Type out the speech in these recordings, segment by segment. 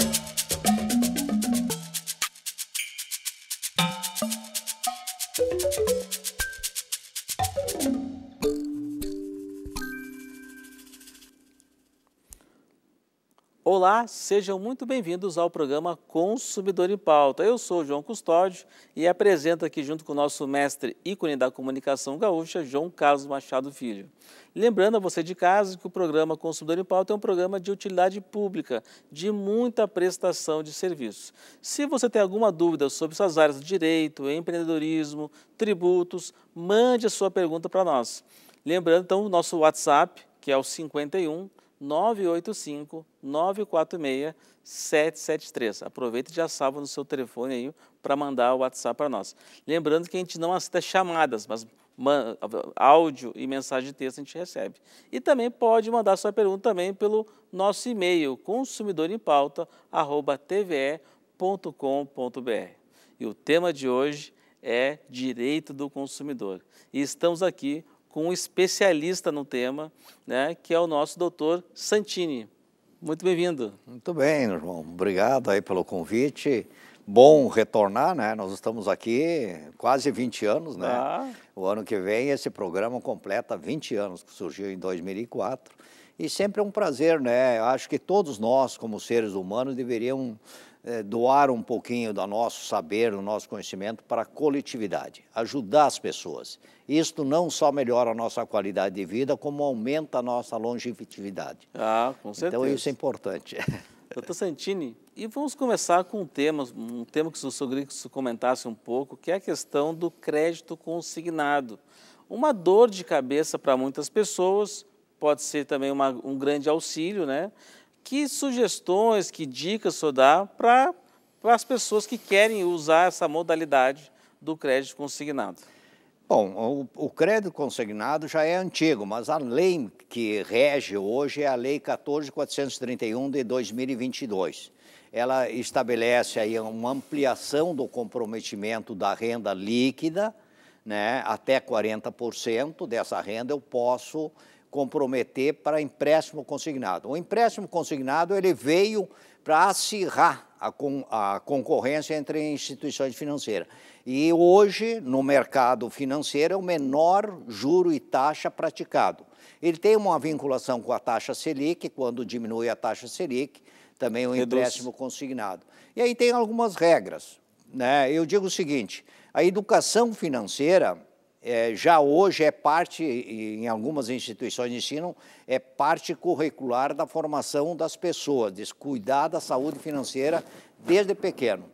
you Olá, sejam muito bem-vindos ao programa Consumidor em Pauta. Eu sou João Custódio e apresento aqui junto com o nosso mestre ícone da comunicação gaúcha, João Carlos Machado Filho. Lembrando a você de casa que o programa Consumidor em Pauta é um programa de utilidade pública, de muita prestação de serviços. Se você tem alguma dúvida sobre essas áreas de direito, empreendedorismo, tributos, mande a sua pergunta para nós. Lembrando, então, o nosso WhatsApp, que é o 51 985 946 773. Aproveita e já salva no seu telefone aí para mandar o WhatsApp para nós. Lembrando que a gente não aceita chamadas, mas áudio e mensagem de texto a gente recebe. E também pode mandar sua pergunta também pelo nosso e-mail consumidoremPauta@tve.com.br. E o tema de hoje é direito do consumidor. E estamos aqui com um especialista no tema, né, que é o nosso doutor Santini. Muito bem-vindo. Muito bem, irmão. Obrigado aí pelo convite. Bom retornar, né? Nós estamos aqui quase 20 anos, né? Ah. O ano que vem esse programa completa 20 anos, que surgiu em 2004. E sempre é um prazer, né? Acho que todos nós, como seres humanos, deveríamos é, doar um pouquinho do nosso saber, do nosso conhecimento para a coletividade, ajudar as pessoas. Isto não só melhora a nossa qualidade de vida, como aumenta a nossa longevidade. Ah, com certeza. Então isso é importante. Doutor Santini, e vamos começar com um tema, um tema que o senhor queria que comentasse um pouco, que é a questão do crédito consignado. Uma dor de cabeça para muitas pessoas, pode ser também uma, um grande auxílio, né? que sugestões, que dicas o dá para as pessoas que querem usar essa modalidade do crédito consignado? Bom, o, o, crédito consignado já é antigo, mas a lei que rege hoje é a Lei 14.431 de 2022. Ela estabelece aí uma ampliação do comprometimento da renda líquida, né, até 40% dessa renda eu posso comprometer para empréstimo consignado. O empréstimo consignado ele veio para acirrar a, con a concorrência entre instituições financeiras. E hoje, no mercado financeiro, é o menor juro e taxa praticado. Ele tem uma vinculação com a taxa Selic, quando diminui a taxa Selic, também o Reduz. empréstimo consignado. E aí tem algumas regras. Né? Eu digo o seguinte: a educação financeira é, já hoje é parte, em algumas instituições de ensino, é parte curricular da formação das pessoas, de cuidar da saúde financeira desde pequeno.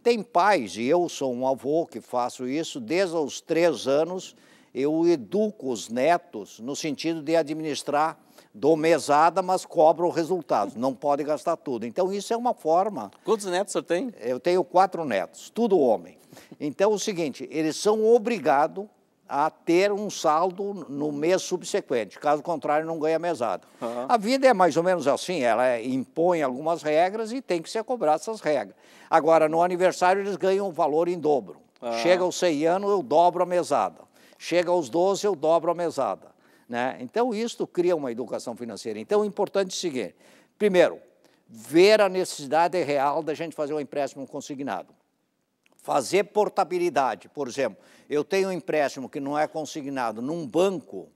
Tem pais, e eu sou um avô que faço isso, desde os três anos eu educo os netos no sentido de administrar, dou mesada, mas cobro o resultado, não pode gastar tudo. Então isso é uma forma. Quantos netos você tem? Eu tenho quatro netos, tudo homem. Então é o seguinte, eles são obrigados a ter um saldo no mês subsequente. Caso contrário, não ganha mesada. Uhum. A vida é mais ou menos assim, ela é, impõe algumas regras e tem que ser cobrar essas regras. Agora, no aniversário, eles ganham o valor em dobro. Uhum. Chega aos 100 anos, eu dobro a mesada. Chega aos 12, eu dobro a mesada. Né? Então, isso cria uma educação financeira. Então, é importante o seguinte. Primeiro, ver a necessidade real da gente fazer um empréstimo consignado fazer portabilidade. Por exemplo, eu tenho um empréstimo que não é consignado num banco,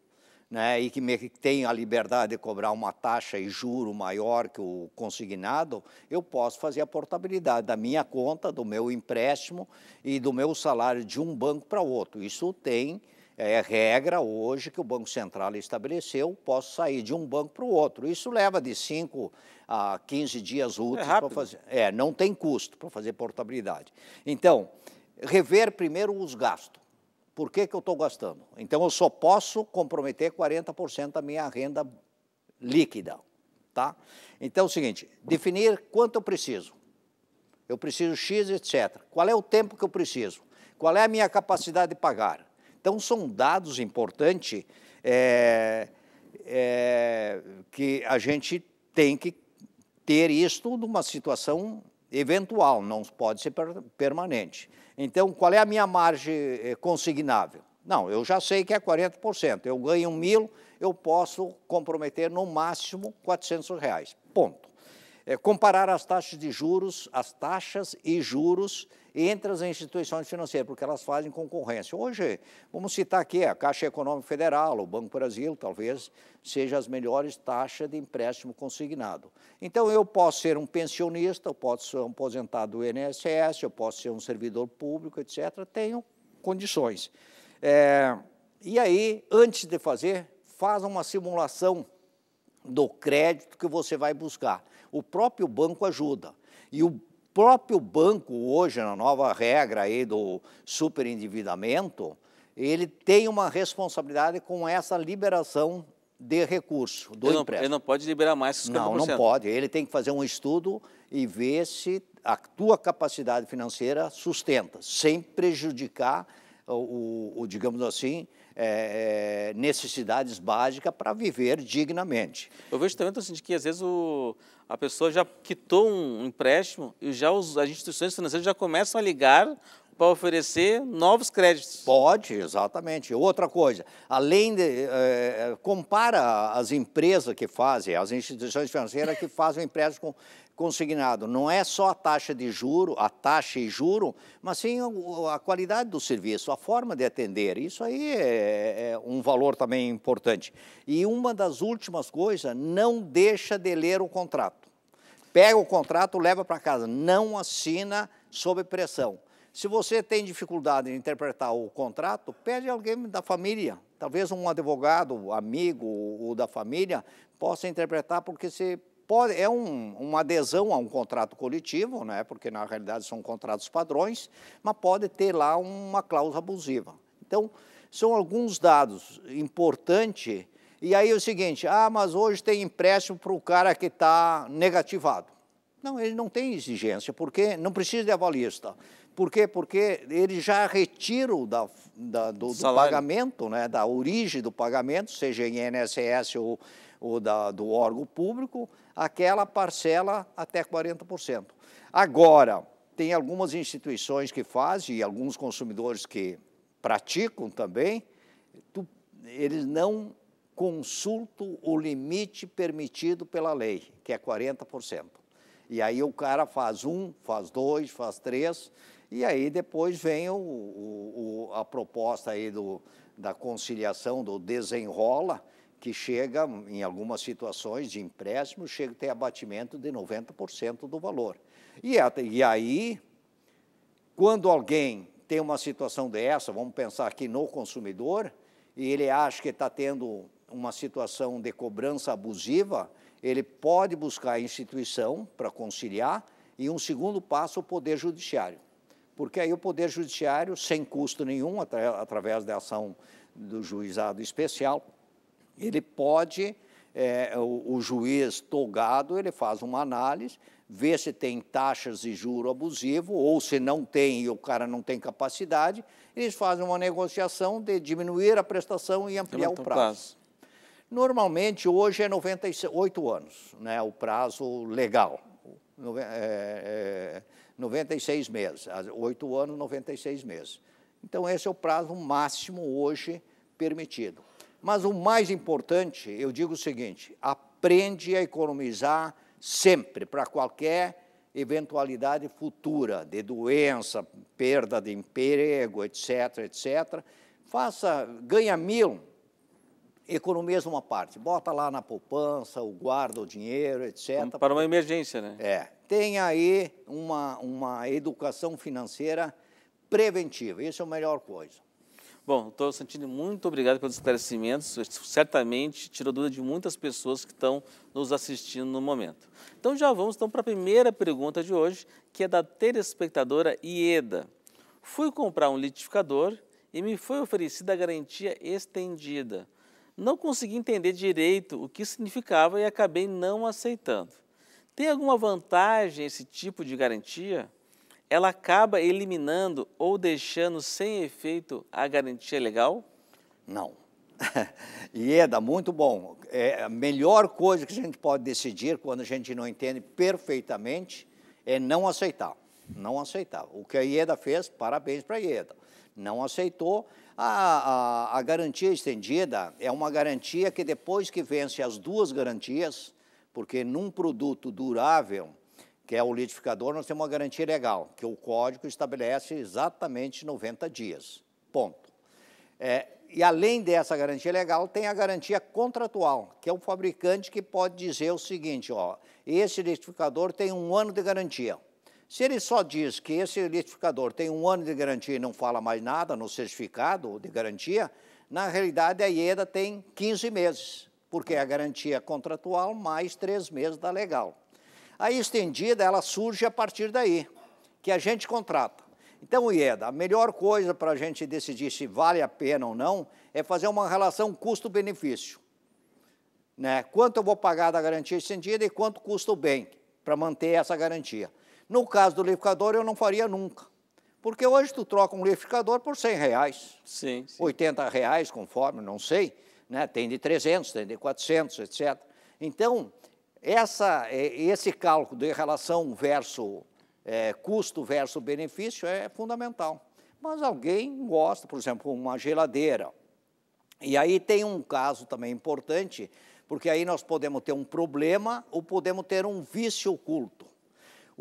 né, e que, me, que tem a liberdade de cobrar uma taxa e juro maior que o consignado, eu posso fazer a portabilidade da minha conta, do meu empréstimo e do meu salário de um banco para outro. Isso tem é, é regra hoje que o Banco Central estabeleceu, posso sair de um banco para o outro. Isso leva de 5 a 15 dias é úteis é para fazer. É, não tem custo para fazer portabilidade. Então, rever primeiro os gastos. Por que, que eu estou gastando? Então, eu só posso comprometer 40% da minha renda líquida. Tá? Então, é o seguinte, definir quanto eu preciso. Eu preciso X, etc. Qual é o tempo que eu preciso? Qual é a minha capacidade de pagar? Então, são dados importantes é, é, que a gente tem que ter isto numa situação eventual, não pode ser per permanente. Então, qual é a minha margem é, consignável? Não, eu já sei que é 40%. Eu ganho um mil, eu posso comprometer no máximo 400 reais. Ponto é, comparar as taxas de juros, as taxas e juros entre as instituições financeiras, porque elas fazem concorrência. Hoje, vamos citar aqui a Caixa Econômica Federal, o Banco Brasil, talvez seja as melhores taxas de empréstimo consignado. Então, eu posso ser um pensionista, eu posso ser um aposentado do INSS, eu posso ser um servidor público, etc. Tenho condições. É, e aí, antes de fazer, faz uma simulação do crédito que você vai buscar o próprio banco ajuda. E o próprio banco, hoje, na nova regra aí do superendividamento, ele tem uma responsabilidade com essa liberação de recurso do ele não, empréstimo. Ele não pode liberar mais que 50%. Não, não pode. Ele tem que fazer um estudo e ver se a tua capacidade financeira sustenta, sem prejudicar o, o, o digamos assim, é, é necessidades básicas para viver dignamente. Eu vejo também, então, assim, que às vezes o, a pessoa já quitou um empréstimo e já os, as instituições financeiras já começam a ligar para oferecer novos créditos. Pode, exatamente. Outra coisa, além de. É, compara as empresas que fazem, as instituições financeiras que fazem o empréstimo consignado. Não é só a taxa de juro, a taxa e juro, mas sim a, a qualidade do serviço, a forma de atender. Isso aí é, é, é um valor também importante. E uma das últimas coisas, não deixa de ler o contrato. Pega o contrato, leva para casa. Não assina sob pressão. Se você tem dificuldade em interpretar o contrato, pede alguém da família. Talvez um advogado, amigo ou da família possa interpretar, porque se pode, é um, uma adesão a um contrato coletivo, né? porque na realidade são contratos padrões, mas pode ter lá uma cláusula abusiva. Então, são alguns dados importantes e aí é o seguinte: ah, mas hoje tem empréstimo para o cara que está negativado. Não, ele não tem exigência, porque não precisa de avalista. Por quê? Porque ele já retira da, da, do, do, pagamento, né, da origem do pagamento, seja em INSS ou, ou da, do órgão público, aquela parcela até 40%. Agora, tem algumas instituições que fazem e alguns consumidores que praticam também, tu, eles não consulto o limite permitido pela lei, que é 40%. E aí o cara faz um, faz dois, faz três, e aí depois vem o, o, o, a proposta aí do, da conciliação, do desenrola, que chega, em algumas situações de empréstimo, chega a ter abatimento de 90% do valor. E, e aí, quando alguém tem uma situação dessa, vamos pensar aqui no consumidor, e ele acha que está tendo uma situação de cobrança abusiva, ele pode buscar a instituição para conciliar e um segundo passo o poder judiciário. Porque aí o poder judiciário, sem custo nenhum, atra através da ação do juizado especial, ele pode, é, o, o juiz togado, ele faz uma análise, vê se tem taxas de juro abusivo ou se não tem e o cara não tem capacidade, eles fazem uma negociação de diminuir a prestação e ampliar o prazo. Normalmente, hoje é 98 anos, né, o prazo legal, é, é, 96 meses, 8 anos, 96 meses. Então, esse é o prazo máximo hoje permitido. Mas o mais importante, eu digo o seguinte: aprende a economizar sempre, para qualquer eventualidade futura de doença, perda de emprego, etc., etc. Faça, ganha mil, economiza uma parte, bota lá na poupança, guarda o dinheiro, etc. Para uma emergência, né? É. Tem aí uma, uma educação financeira preventiva, isso é a melhor coisa. Bom, doutor Santini, muito obrigado pelos esclarecimentos. Certamente tirou dúvida de muitas pessoas que estão nos assistindo no momento. Então já vamos então, para a primeira pergunta de hoje, que é da telespectadora Ieda. Fui comprar um litificador e me foi oferecida a garantia estendida não consegui entender direito o que significava e acabei não aceitando. Tem alguma vantagem esse tipo de garantia? Ela acaba eliminando ou deixando sem efeito a garantia legal? Não. Ieda, é, muito bom. É, a melhor coisa que a gente pode decidir quando a gente não entende perfeitamente é não aceitar. Não aceitar. O que a Ieda fez, parabéns para a Ieda não aceitou. A, a, a, garantia estendida é uma garantia que depois que vence as duas garantias, porque num produto durável, que é o litificador, nós temos uma garantia legal, que o código estabelece exatamente 90 dias. Ponto. É, e além dessa garantia legal, tem a garantia contratual, que é o fabricante que pode dizer o seguinte: ó, esse litificador tem um ano de garantia se ele só diz que esse liquidificador tem um ano de garantia e não fala mais nada no certificado de garantia, na realidade a IEDA tem 15 meses, porque é a garantia contratual mais três meses da legal. A estendida, ela surge a partir daí, que a gente contrata. Então, IEDA, a melhor coisa para a gente decidir se vale a pena ou não é fazer uma relação custo-benefício. Né? Quanto eu vou pagar da garantia estendida e quanto custa o bem para manter essa garantia. No caso do liquidificador, eu não faria nunca. Porque hoje tu troca um liquidificador por 100 reais. Sim, sim. 80 reais, conforme, não sei. Né? Tem de 300, tem de 400, etc. Então, essa, é, esse cálculo de relação verso é, custo versus benefício é fundamental. Mas alguém gosta, por exemplo, uma geladeira. E aí tem um caso também importante, porque aí nós podemos ter um problema ou podemos ter um vício oculto.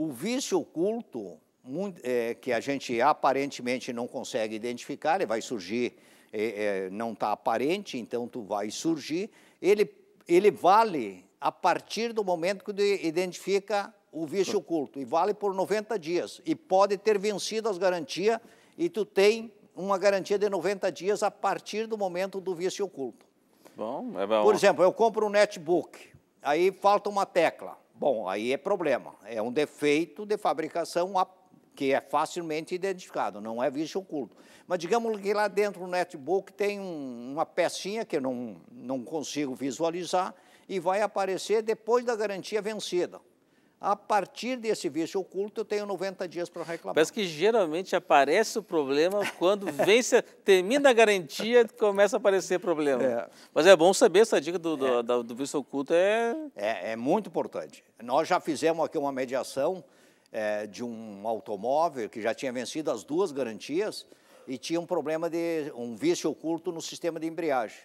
O vício oculto, muito, é, que a gente aparentemente não consegue identificar, ele vai surgir, é, é, não está aparente, então tu vai surgir, ele, ele vale a partir do momento que tu identifica o vício oculto, e vale por 90 dias, e pode ter vencido as garantias, e tu tem uma garantia de 90 dias a partir do momento do vício oculto. Bom, é bom. Por exemplo, eu compro um netbook, aí falta uma tecla. Bom, aí é problema. É um defeito de fabricação que é facilmente identificado, não é vício oculto. Mas digamos que lá dentro do netbook tem uma pecinha que eu não, não consigo visualizar e vai aparecer depois da garantia vencida a partir desse vício oculto, eu tenho 90 dias para reclamar. Parece que geralmente aparece o problema quando vence, termina a garantia, começa a aparecer problema. É. Mas é bom saber essa dica do, do, é. do, do vício oculto. É... é... É, muito importante. Nós já fizemos aqui uma mediação é, de um automóvel que já tinha vencido as duas garantias e tinha um problema de um vício oculto no sistema de embreagem.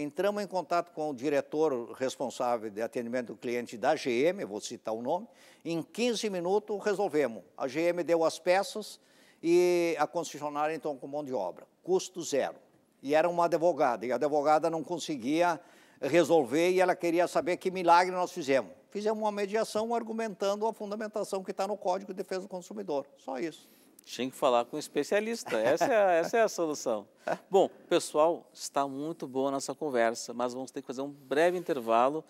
Entramos em contato com o diretor responsável de atendimento do cliente da GM, vou citar o nome, em 15 minutos resolvemos. A GM deu as peças e a concessionária então com mão de obra, custo zero. E era uma advogada, e a advogada não conseguia resolver e ela queria saber que milagre nós fizemos. Fizemos uma mediação argumentando a fundamentação que está no Código de Defesa do Consumidor, só isso. Tinha que falar com um especialista, essa é, a, essa é a solução. Bom, pessoal, está muito boa a nossa conversa, mas vamos ter que fazer um breve intervalo.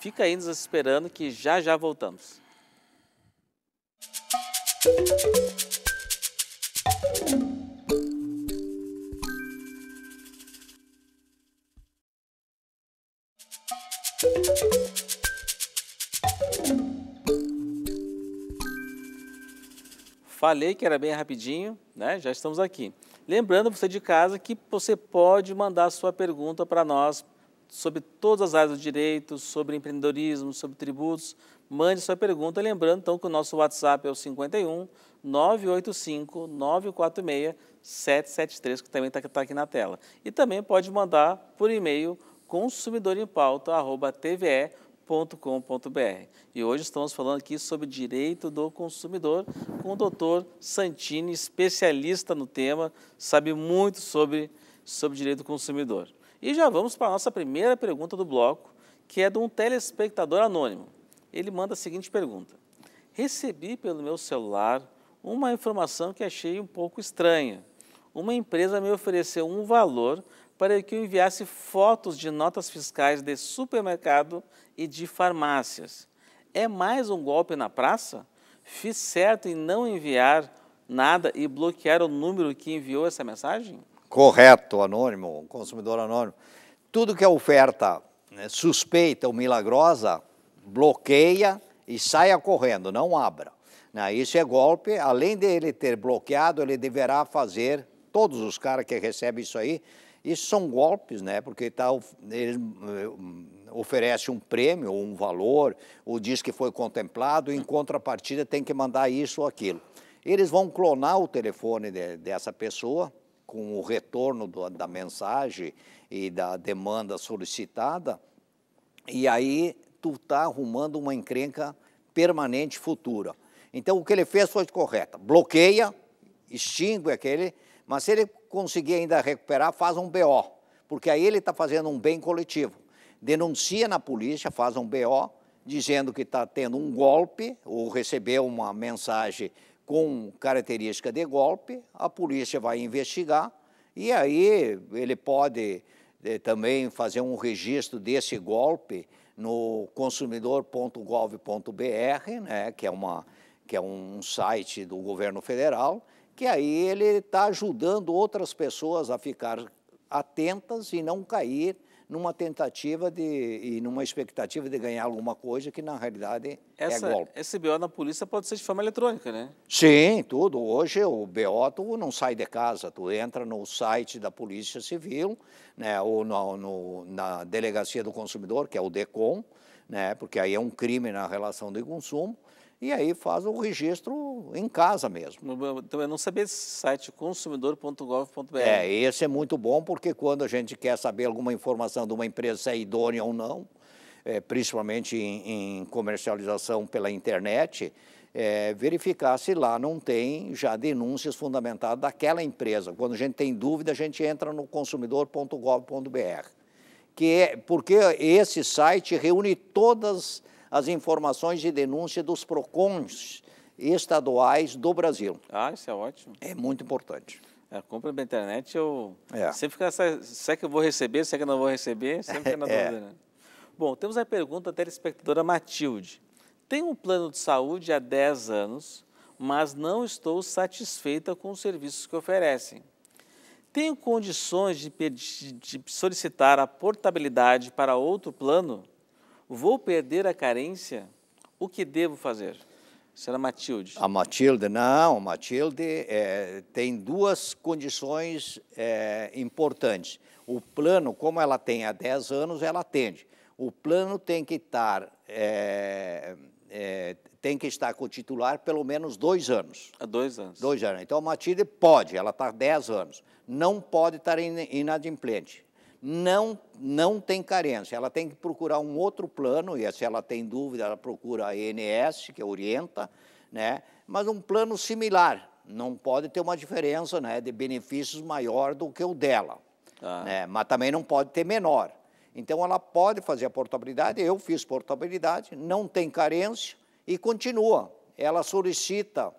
Fica aí nos esperando que já já voltamos. Música Falei que era bem rapidinho, né? Já estamos aqui. Lembrando você de casa que você pode mandar sua pergunta para nós sobre todas as áreas do direito, sobre empreendedorismo, sobre tributos. Mande sua pergunta, lembrando então que o nosso WhatsApp é o 51 985 946 773, que também está tá aqui na tela. E também pode mandar por e-mail consumidorimepauta.tve.com www.direitodoconsumidor.com.br. E hoje estamos falando aqui sobre direito do consumidor com o doutor Santini, especialista no tema, sabe muito sobre, sobre direito do consumidor. E já vamos para a nossa primeira pergunta do bloco, que é de um telespectador anônimo. Ele manda a seguinte pergunta: Recebi pelo meu celular uma informação que achei um pouco estranha. Uma empresa me ofereceu um valor para que eu enviasse fotos de notas fiscais de supermercado e de farmácias. É mais um golpe na praça? Fiz certo em não enviar nada e bloquear o número que enviou essa mensagem? Correto, anônimo, consumidor anônimo. Tudo que é oferta né, suspeita ou milagrosa, bloqueia e saia correndo, não abra. Né, isso é golpe, além de ele ter bloqueado, ele deverá fazer, todos os caras que recebem isso aí, isso são golpes, né? Porque tá, eh, oferece um prêmio ou um valor, ou diz que foi contemplado, em contrapartida tem que mandar isso ou aquilo. Eles vão clonar o telefone de, dessa pessoa com o retorno do, da mensagem e da demanda solicitada, e aí tu está arrumando uma encrenca permanente futura. Então o que ele fez foi correto. Bloqueia, extingue aquele mas se ele conseguir ainda recuperar, faz um BO, porque aí ele está fazendo um bem coletivo. Denuncia na polícia, faz um BO, dizendo que está tendo um golpe ou recebeu uma mensagem com característica de golpe, a polícia vai investigar e aí ele pode eh, também fazer um registro desse golpe no consumidor.gov.br, né, que é uma que é um site do governo federal, que aí ele está ajudando outras pessoas a ficar atentas e não cair numa tentativa de e numa expectativa de ganhar alguma coisa que na realidade é Essa, é golpe. Esse BO na polícia pode ser de forma eletrônica, né? Sim, tudo. Hoje o BO tu não sai de casa, tu entra no site da Polícia Civil, né, ou no, no, na delegacia do consumidor, que é o DECOM, né, porque aí é um crime na relação de consumo e aí faz o registro em casa mesmo. Então, eu não sabia esse site, consumidor.gov.br. É, esse é muito bom porque quando a gente quer saber alguma informação de uma empresa se é idônea ou não, é, principalmente em, em, comercialização pela internet, é, verificar se lá não tem já denúncias fundamentadas daquela empresa. Quando a gente tem dúvida, a gente entra no consumidor.gov.br. Que é, porque esse site reúne todas as as informações de denúncia dos PROCONs estaduais do Brasil. Ah, isso é ótimo. É muito importante. É, compra pela internet, eu é. sempre fica essa, será que eu vou receber, será que eu não vou receber, sempre fica na é. dúvida, é. né? Bom, temos a pergunta da telespectadora Matilde. Tenho um plano de saúde há 10 anos, mas não estou satisfeita com os serviços que oferecem. Tenho condições de, pedir, de solicitar a portabilidade para outro plano? vou perder a carência, o que devo fazer? Será Matilde? A Matilde, não. A Matilde é, tem duas condições é, importantes. O plano, como ela tem há 10 anos, ela atende. O plano tem que estar, é, é, tem que estar com o titular pelo menos dois anos. Há dois anos. Dois anos. Então, a Matilde pode, ela está há 10 anos. Não pode estar inadimplente não, não tem carência. Ela tem que procurar um outro plano, e se ela tem dúvida, ela procura a ENS, que orienta, né? mas um plano similar. Não pode ter uma diferença né, de benefícios maior do que o dela, ah. né? mas também não pode ter menor. Então, ela pode fazer a portabilidade, eu fiz portabilidade, não tem carência e continua. Ela solicita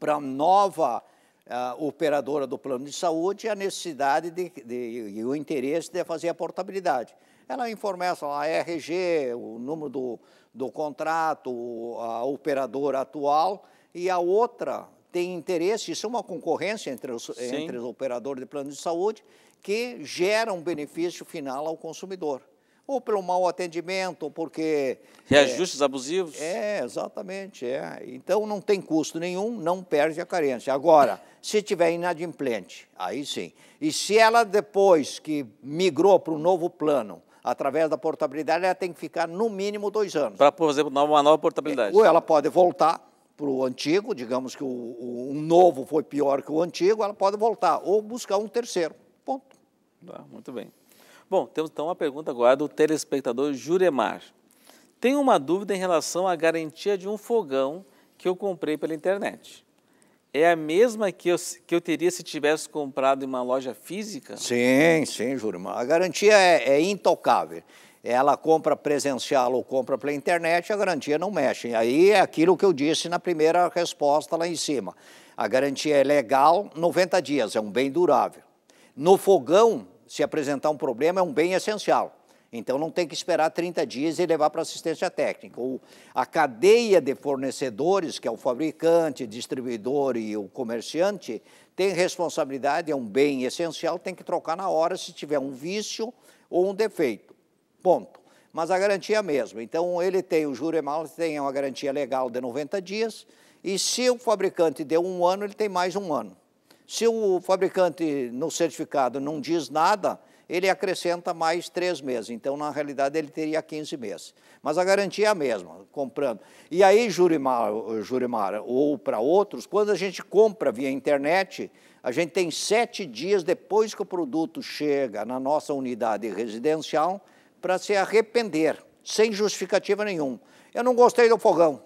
para nova a operadora do plano de saúde a necessidade de, de, e o interesse de fazer a portabilidade. Ela informa essa, a RG, o número do, do contrato, a operadora atual, e a outra tem interesse, isso é uma concorrência entre os, entre os operadores de plano de saúde, que gera um benefício final ao consumidor ou pelo mau atendimento, ou porque... Reajustes é, abusivos. É, exatamente, é. Então, não tem custo nenhum, não perde a carência. Agora, se tiver inadimplente, aí sim. E se ela, depois que migrou para o novo plano, através da portabilidade, ela tem que ficar no mínimo dois anos. Para, por exemplo, uma nova portabilidade. É, ou ela pode voltar para o antigo, digamos que o, o, um novo foi pior que o antigo, ela pode voltar, ou buscar um terceiro, ponto. Tá, muito bem. Bom, temos então uma pergunta agora do telespectador Juremar. Tenho uma dúvida em relação à garantia de um fogão que eu comprei pela internet. É a mesma que eu, que eu teria se tivesse comprado em uma loja física? Sim, sim, Juremar. A garantia é, é intocável ela compra presencial ou compra pela internet, a garantia não mexe. Aí é aquilo que eu disse na primeira resposta lá em cima. A garantia é legal, 90 dias, é um bem durável. No fogão, se apresentar um problema, é um bem essencial. Então, não tem que esperar 30 dias e levar para assistência técnica. Ou a cadeia de fornecedores, que é o fabricante, distribuidor e o comerciante, tem responsabilidade, é um bem essencial, tem que trocar na hora se tiver um vício ou um defeito. Ponto. Mas a garantia é a mesma. Então, ele tem, o Juremal tem uma garantia legal de 90 dias, e se o fabricante deu um ano, ele tem mais um ano. Se o fabricante no certificado não diz nada, ele acrescenta mais três meses. Então, na realidade, ele teria 15 meses. Mas a garantia é a mesma, comprando. E aí, Jurimar, Jurimar ou para outros, quando a gente compra via internet, a gente tem sete dias depois que o produto chega na nossa unidade residencial para se arrepender, sem justificativa nenhuma. Eu não gostei do fogão,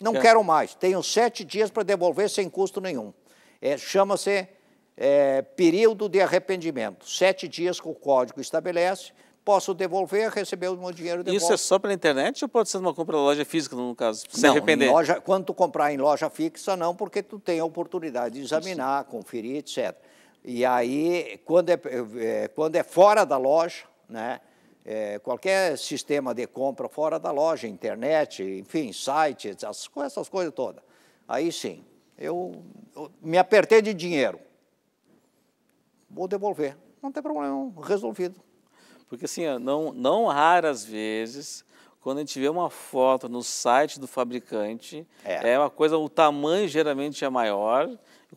não é. quero mais. Tenho sete dias para devolver sem custo nenhum. É, Chama-se é, período de arrependimento. Sete dias que o código estabelece, posso devolver, receber o meu dinheiro de Isso volta. é só pela internet ou pode ser uma compra na loja física, no caso, se não, arrepender? Loja, quando tu comprar em loja fixa, não, porque tu tem a oportunidade de examinar, Isso. conferir, etc. E aí, quando é, é, quando é fora da loja, né, é, qualquer sistema de compra fora da loja, internet, enfim, site, essas, essas coisas todas, aí sim eu, eu me apertei de dinheiro. Vou devolver. Não tem problema, resolvido. Porque assim, não, não raras vezes, quando a gente vê uma foto no site do fabricante, é, é uma coisa, o tamanho geralmente é maior.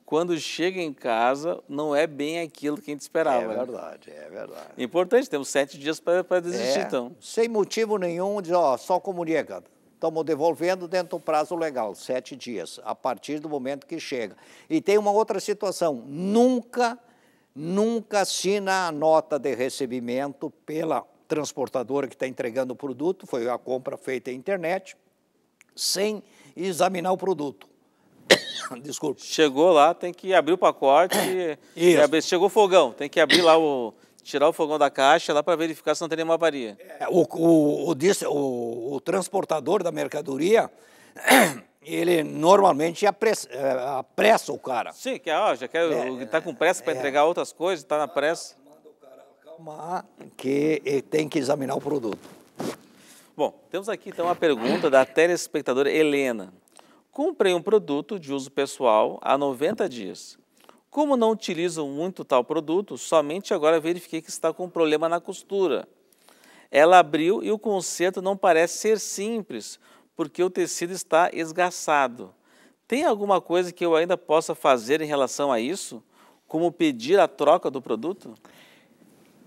Quando chega em casa, não é bem aquilo que a gente esperava. É né? verdade, né? é verdade. Importante, temos sete dias para desistir, é, então. Sem motivo nenhum, diz, ó, só comunica estamos devolvendo dentro do prazo legal, sete dias, a partir do momento que chega. E tem uma outra situação, nunca, nunca assina a nota de recebimento pela transportadora que está entregando o produto, foi a compra feita em internet, sem examinar o produto. Desculpe. Chegou lá, tem que abrir o pacote. Isso. E abrir, chegou fogão, tem que abrir lá o tirar o fogão da caixa lá para verificar se não tem nenhuma avaria. É, o, o, o, o, transportador da mercadoria, ele normalmente apressa, é, apressa o cara. Sim, que é, ó, já quer, é, tá com pressa para é, entregar outras coisas, está na pressa. Manda o cara acalmar que tem que examinar o produto. Bom, temos aqui então uma pergunta da telespectadora Helena. Comprei um produto de uso pessoal há 90 dias. Como não utilizo muito tal produto, somente agora verifiquei que está com um problema na costura. Ela abriu e o conserto não parece ser simples, porque o tecido está esgaçado. Tem alguma coisa que eu ainda possa fazer em relação a isso? Como pedir a troca do produto?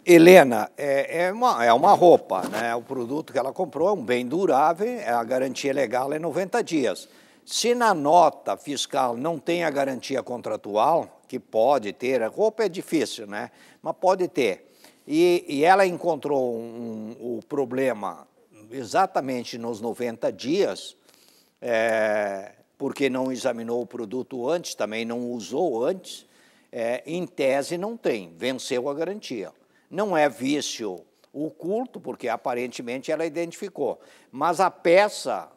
Helena, é, é, uma, é uma roupa, né? O produto que ela comprou é um bem durável, é, a garantia legal é 90 dias. Se na nota fiscal não tem a garantia contratual, que pode ter, a roupa é difícil, né? Mas pode ter. E, e ela encontrou um, um, o problema exatamente nos 90 dias, é, porque não examinou o produto antes, também não usou antes, é, em tese não tem, venceu a garantia. Não é vício oculto, porque aparentemente ela identificou, mas a peça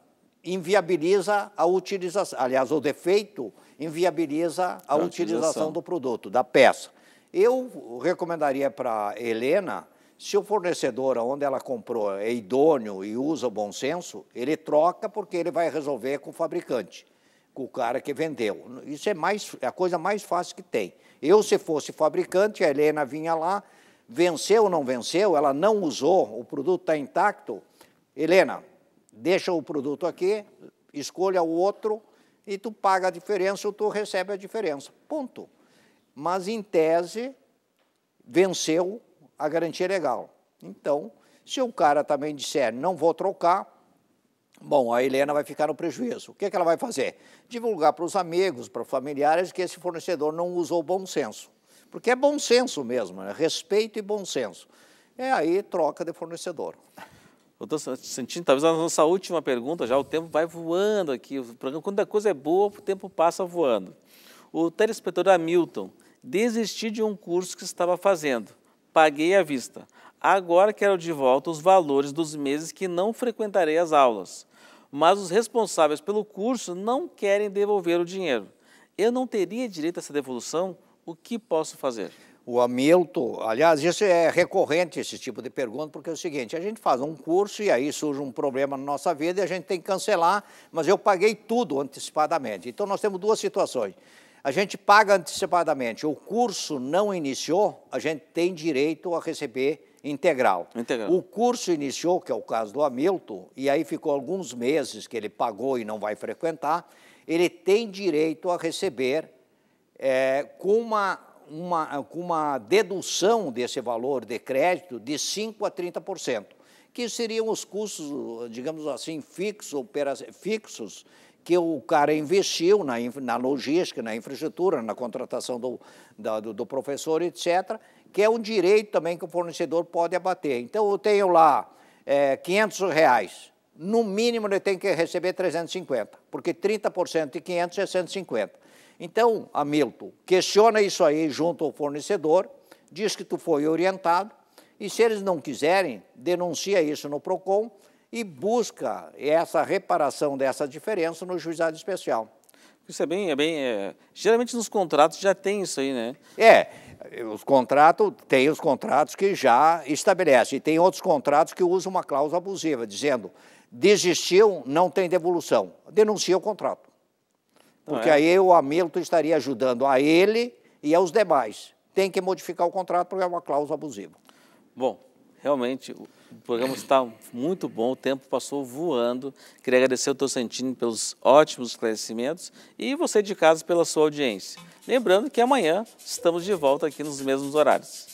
inviabiliza a utilização, aliás, o defeito inviabiliza a, a utilização. utilização do produto, da peça. Eu recomendaria para Helena, se o fornecedor onde ela comprou é idôneo e usa o bom senso, ele troca porque ele vai resolver com o fabricante, com o cara que vendeu. Isso é, mais, é a coisa mais fácil que tem. Eu, se fosse fabricante, a Helena vinha lá, venceu ou não venceu, ela não usou, o produto está intacto. Helena, deixa o produto aqui, escolha o outro e tu paga a diferença ou tu recebe a diferença. Ponto. Mas, em tese, venceu a garantia legal. Então, se o cara também disser não vou trocar, bom, a Helena vai ficar no prejuízo. O que, é que ela vai fazer? Divulgar para os amigos, para os familiares, que esse fornecedor não usou bom senso. Porque é bom senso mesmo, né? respeito e bom senso. É aí troca de fornecedor. Doutor Santino, talvez a nossa última pergunta, já o tempo vai voando aqui. quando a coisa é boa, o tempo passa voando. O telespectador Hamilton, desisti de um curso que estava fazendo, paguei à vista. Agora quero de volta os valores dos meses que não frequentarei as aulas. Mas os responsáveis pelo curso não querem devolver o dinheiro. Eu não teria direito a essa devolução? O que posso fazer? o Hamilton, aliás, isso é recorrente, esse tipo de pergunta, porque é o seguinte, a gente faz um curso e aí surge um problema na nossa vida e a gente tem que cancelar, mas eu paguei tudo antecipadamente. Então, nós temos duas situações. A gente paga antecipadamente, o curso não iniciou, a gente tem direito a receber integral. integral. O curso iniciou, que é o caso do Hamilton, e aí ficou alguns meses que ele pagou e não vai frequentar, ele tem direito a receber é, com uma uma, com uma dedução desse valor de crédito de 5% a 30%, que seriam os custos, digamos assim, fixos, fixos que o cara investiu na, na logística, na infraestrutura, na contratação do, da, do, do professor, etc., que é um direito também que o fornecedor pode abater. Então, eu tenho lá é, 500 reais, no mínimo ele tem que receber 350, porque 30% de 500 é 150. Então, Hamilton, questiona isso aí junto ao fornecedor, diz que tu foi orientado, e se eles não quiserem, denuncia isso no PROCON e busca essa reparação dessa diferença no juizado especial. Isso é bem, é bem é, geralmente nos contratos já tem isso aí, né? É, os contratos, tem os contratos que já estabelecem, e tem outros contratos que usam uma cláusula abusiva, dizendo, desistiu, não tem devolução, denuncia o contrato. Porque é. aí o Hamilton estaria ajudando a ele e aos demais. Tem que modificar o contrato porque é uma cláusula abusiva. Bom, realmente o programa está muito bom, o tempo passou voando. Queria agradecer ao Tocentino pelos ótimos esclarecimentos e você de casa pela sua audiência. Lembrando que amanhã estamos de volta aqui nos mesmos horários.